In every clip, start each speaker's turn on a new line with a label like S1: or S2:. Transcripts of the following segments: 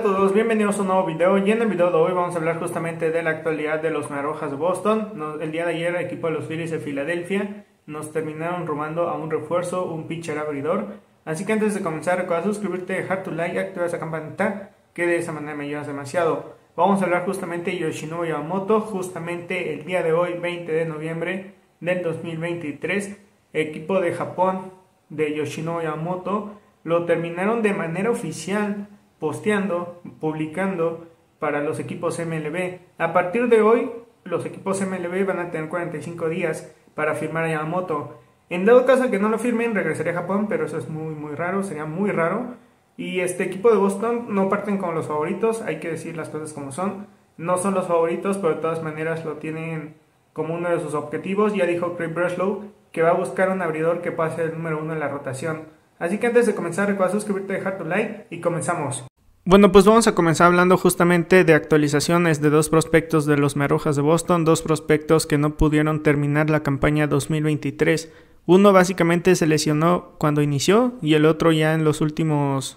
S1: Hola a todos, bienvenidos a un nuevo video y en el video de hoy vamos a hablar justamente de la actualidad de los narojas de Boston. El día de ayer el equipo de los Phillies de Filadelfia nos terminaron robando a un refuerzo, un pitcher abridor. Así que antes de comenzar recuerda suscribirte, dejar tu like, activar esa campanita que de esa manera me ayudas demasiado. Vamos a hablar justamente de Yoshinobu Yamamoto, justamente el día de hoy, 20 de noviembre del 2023. equipo de Japón de Yoshinobu Yamamoto lo terminaron de manera oficial posteando, publicando para los equipos MLB. A partir de hoy, los equipos MLB van a tener 45 días para firmar a Yamamoto. En dado caso que no lo firmen, regresaría a Japón, pero eso es muy, muy raro, sería muy raro. Y este equipo de Boston no parten como los favoritos, hay que decir las cosas como son. No son los favoritos, pero de todas maneras lo tienen como uno de sus objetivos. Ya dijo Craig Breslow que va a buscar un abridor que pase el número uno en la rotación. Así que antes de comenzar, recuerda suscribirte, dejar tu like y comenzamos. Bueno, pues vamos a comenzar hablando justamente de actualizaciones de dos prospectos de los Marojas de Boston, dos prospectos que no pudieron terminar la campaña 2023. Uno básicamente se lesionó cuando inició y el otro ya en los últimos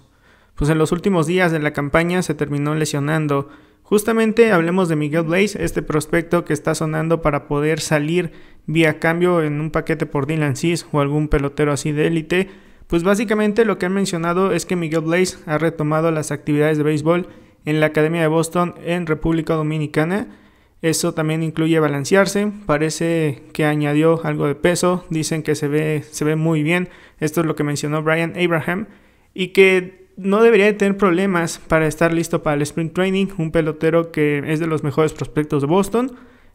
S1: pues en los últimos días de la campaña se terminó lesionando. Justamente hablemos de Miguel Blaze, este prospecto que está sonando para poder salir vía cambio en un paquete por Dylan Cis o algún pelotero así de élite. Pues básicamente lo que han mencionado es que Miguel Blaze ha retomado las actividades de béisbol en la Academia de Boston en República Dominicana. Eso también incluye balancearse, parece que añadió algo de peso, dicen que se ve, se ve muy bien, esto es lo que mencionó Brian Abraham, y que no debería de tener problemas para estar listo para el sprint training, un pelotero que es de los mejores prospectos de Boston,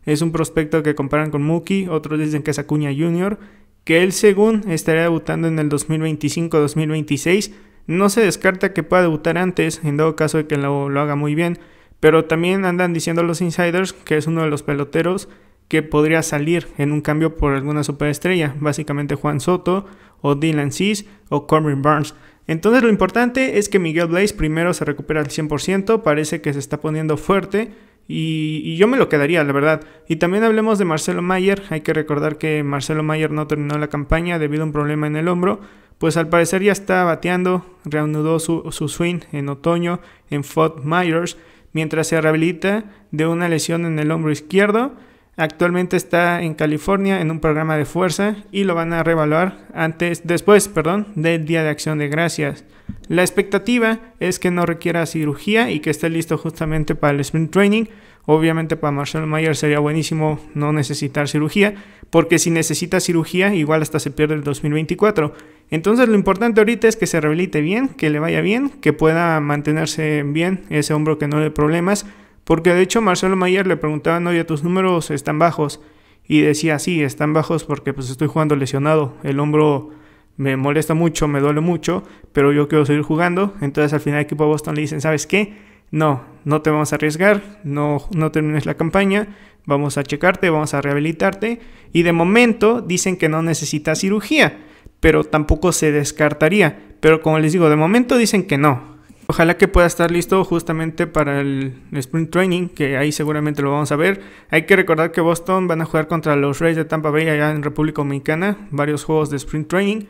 S1: es un prospecto que comparan con Mookie, otros dicen que es Acuña Jr., que él según estaría debutando en el 2025-2026. No se descarta que pueda debutar antes, en dado caso de que lo, haga muy bien, pero también andan diciendo los insiders que es uno de los peloteros que podría salir en un cambio por alguna superestrella, básicamente Juan Soto o Dylan Cis o Corbin Burns. Entonces lo importante es que Miguel Blaze primero se recupera al 100%, parece que se está poniendo fuerte, y, yo me lo quedaría, la verdad. Y también hablemos de Marcelo Mayer. Hay que recordar que Marcelo Mayer no terminó la campaña debido a un problema en el hombro. Pues al parecer ya está bateando. Reanudó su, swing en otoño en Fort Myers mientras se rehabilita de una lesión en el hombro izquierdo. Actualmente está en California en un programa de fuerza y lo van a reevaluar antes, después, perdón, del Día de Acción de Gracias. La expectativa es que no requiera cirugía y que esté listo justamente para el sprint training. Obviamente para Marcelo Mayer sería buenísimo no necesitar cirugía, porque si necesita cirugía igual hasta se pierde el 2024. Entonces lo importante ahorita es que se rehabilite bien, que le vaya bien, que pueda mantenerse bien ese hombro que no le problemas, porque de hecho Marcelo Mayer le preguntaba no ya tus números están bajos, y decía, sí, están bajos porque pues estoy jugando lesionado, el hombro me molesta mucho, me duele mucho, pero yo quiero seguir jugando. Entonces al final el equipo de Boston le dicen, ¿sabes qué? No, no te vamos a arriesgar, no, no termines la campaña, vamos a checarte, vamos a rehabilitarte. Y de momento dicen que no necesita cirugía, pero tampoco se descartaría. Pero como les digo, de momento dicen que no, Ojalá que pueda estar listo justamente para el sprint training, que ahí seguramente lo vamos a ver. Hay que recordar que Boston van a jugar contra los Rays de Tampa Bay allá en República Dominicana, varios juegos de sprint training.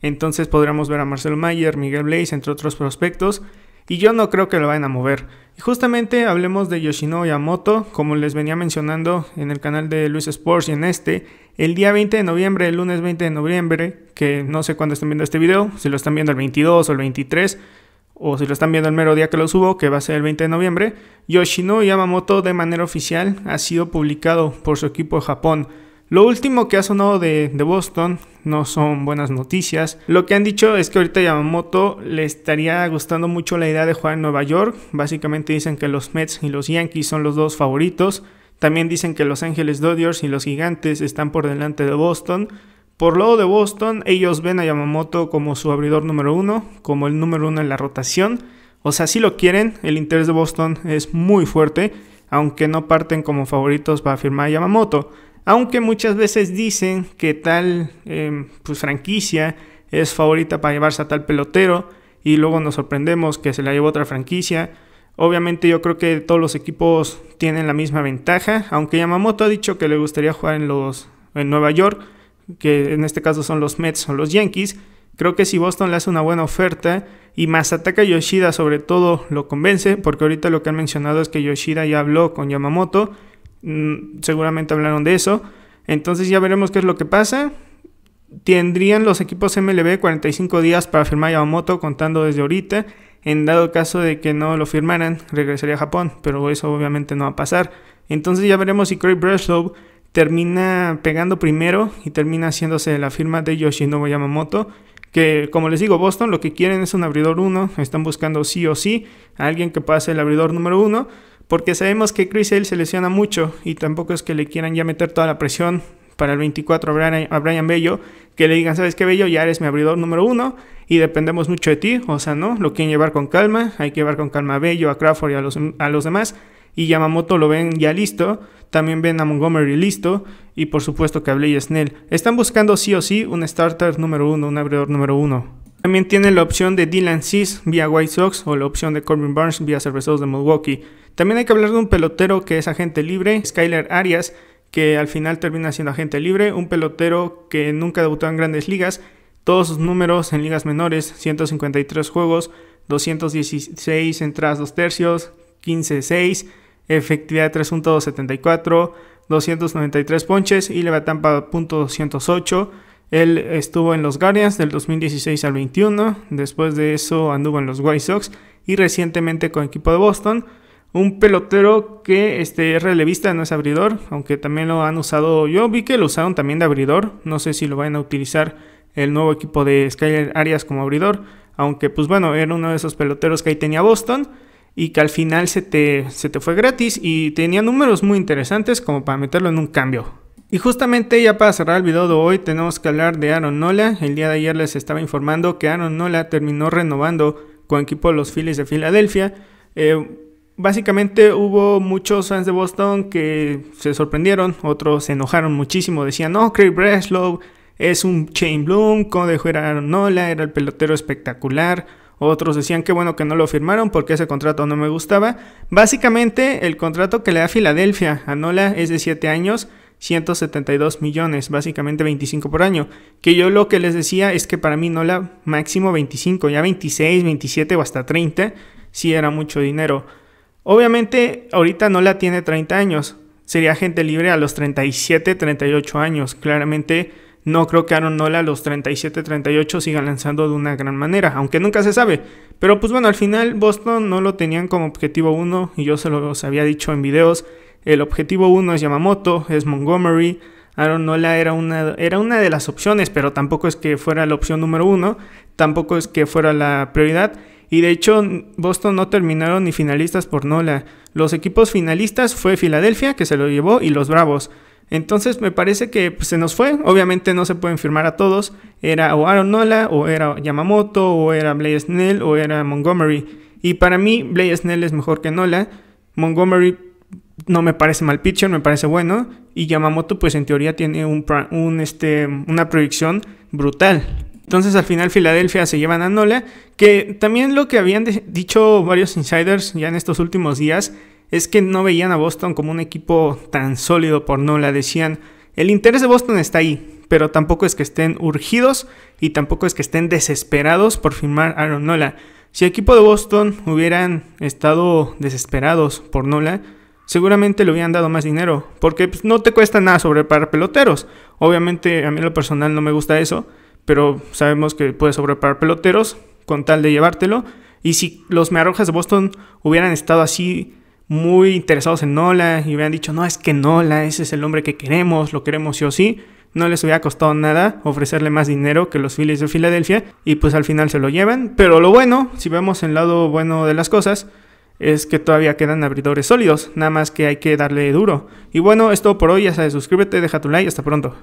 S1: Entonces podremos ver a Marcelo Mayer, Miguel Blaze, entre otros prospectos. Y yo no creo que lo vayan a mover. Y justamente hablemos de Yoshino Yamoto. como les venía mencionando en el canal de Luis Sports y en este, el día 20 de noviembre, el lunes 20 de noviembre, que no sé cuándo están viendo este video, si lo están viendo el 22 o el 23, o si lo están viendo el mero día que lo subo, que va a ser el 20 de noviembre, Yoshino Yamamoto de manera oficial ha sido publicado por su equipo de Japón. Lo último que ha sonado de, Boston no son buenas noticias. Lo que han dicho es que ahorita Yamamoto le estaría gustando mucho la idea de jugar en Nueva York. Básicamente dicen que los Mets y los Yankees son los dos favoritos. También dicen que Los Ángeles Dodgers y los Gigantes están por delante de Boston. Por lado de Boston, ellos ven a Yamamoto como su abridor número uno, como el número uno en la rotación. O sea, si lo quieren, el interés de Boston es muy fuerte, aunque no parten como favoritos para firmar a Yamamoto. Aunque muchas veces dicen que tal em, pues, franquicia es favorita para llevarse a tal pelotero y luego nos sorprendemos que se la llevó otra franquicia. Obviamente yo creo que todos los equipos tienen la misma ventaja, aunque Yamamoto ha dicho que le gustaría jugar en los en Nueva York, que en este caso son los Mets o los Yankees, creo que si Boston le hace una buena oferta y más ataca a Yoshida sobre todo lo convence, porque ahorita lo que han mencionado es que Yoshida ya habló con Yamamoto, mm, seguramente hablaron de eso, entonces ya veremos qué es lo que pasa. Tendrían los equipos MLB 45 días para firmar a Yamamoto contando desde ahorita. En dado caso de que no lo firmaran, regresaría a Japón, pero eso obviamente no va a pasar. Entonces ya veremos si Craig Breslow termina pegando primero y termina haciéndose la firma de Yoshinobu Yamamoto. Que como les digo, Boston lo que quieren es un abridor 1. Están buscando sí o sí a alguien que pase el abridor número 1. Porque sabemos que Chris Hale se lesiona mucho y tampoco es que le quieran ya meter toda la presión para el 24 a Brian, Bello. Que le digan, ¿sabes que Bello? Ya eres mi abridor número 1 y dependemos mucho de ti. O sea, no, lo quieren llevar con calma. Hay que llevar con calma a Bello, a Crawford y a los, a los demás y Yamamoto lo ven ya listo, también ven a Montgomery listo y por supuesto que a Blake Snell. Están buscando sí o sí un starter número uno, un abridor número uno. También tiene la opción de Dylan Seas vía White Sox o la opción de Corbin Barnes vía Cerveceros de Milwaukee. También hay que hablar de un pelotero que es agente libre, Skyler Arias, que al final termina siendo agente libre, un pelotero que nunca debutó en grandes ligas, todos sus números en ligas menores, 153 juegos, 216 entradas, dos tercios, 15-6, efectividad 3.74, 293 ponches y le batean para .208. Él estuvo en los Guardians del 2016 al 21, después de eso anduvo en los White Sox y recientemente con el equipo de Boston. Un pelotero que este, es relevista, no es abridor, aunque también lo han usado. Yo vi que lo usaron también de abridor, no sé si lo van a utilizar el nuevo equipo de Skyler Arias como abridor, aunque pues bueno, era uno de esos peloteros que ahí tenía Boston y que al final se te, se te fue gratis y tenía números muy interesantes como para meterlo en un cambio. Y justamente ya para cerrar el video de hoy tenemos que hablar de Aaron Nola. El día de ayer les estaba informando que Aaron Nola terminó renovando con equipo de los Phillies de Filadelfia. Eh, básicamente hubo muchos fans de Boston que se sorprendieron, otros se enojaron muchísimo, decían, no, Craig Breslow es un Chain Bloom, ¿cómo dejó ir a Aaron Nola? Era el pelotero espectacular otros decían que bueno que no lo firmaron porque ese contrato no me gustaba. Básicamente el contrato que le da Filadelfia a Nola es de 7 años, 172 millones, básicamente 25 por año. Que yo lo que les decía es que para mí Nola máximo 25, ya 26, 27 o hasta 30, si era mucho dinero. Obviamente ahorita Nola tiene 30 años, sería gente libre a los 37, 38 años, claramente no creo que Aaron Nola los 37, 38 siga lanzando de una gran manera, aunque nunca se sabe. Pero pues bueno, al final Boston no lo tenían como objetivo 1 y yo se los había dicho en videos. El objetivo uno es Yamamoto, es Montgomery. Aaron Nola era una, era una de las opciones, pero tampoco es que fuera la opción número uno, tampoco es que fuera la prioridad. Y de hecho, Boston no terminaron ni finalistas por Nola. Los equipos finalistas fue Filadelfia, que se lo llevó, y los Bravos. Entonces me parece que pues, se nos fue. Obviamente no se pueden firmar a todos. Era o Aaron Nola, o era Yamamoto, o era Blaze Snell, o era Montgomery. Y para mí Blaze Snell es mejor que Nola. Montgomery no me parece mal pitcher, me parece bueno. Y Yamamoto pues en teoría tiene este, una proyección brutal. Entonces al final Filadelfia se llevan a Nola, que también lo que habían dicho varios insiders ya en estos últimos días es que no veían a Boston como un equipo tan sólido por Nola. decían. El interés de Boston está ahí, pero tampoco es que estén urgidos y tampoco es que estén desesperados por firmar a Nola. Si el equipo de Boston hubieran estado desesperados por Nola, seguramente le hubieran dado más dinero, porque pues, no te cuesta nada sobreparar peloteros. Obviamente a mí en lo personal no me gusta eso, pero sabemos que puedes sobreparar peloteros con tal de llevártelo. Y si los me de Boston hubieran estado así muy interesados en Nola y hubieran dicho, no, es que Nola, ese es el hombre que queremos, lo queremos sí o sí, no les hubiera costado nada ofrecerle más dinero que los Phillies de Filadelfia y pues al final se lo llevan. Pero lo bueno, si vemos el lado bueno de las cosas, es que todavía quedan abridores sólidos, nada más que hay que darle duro. Y bueno, Esto por hoy, ya sabes, suscríbete, deja tu like, hasta pronto.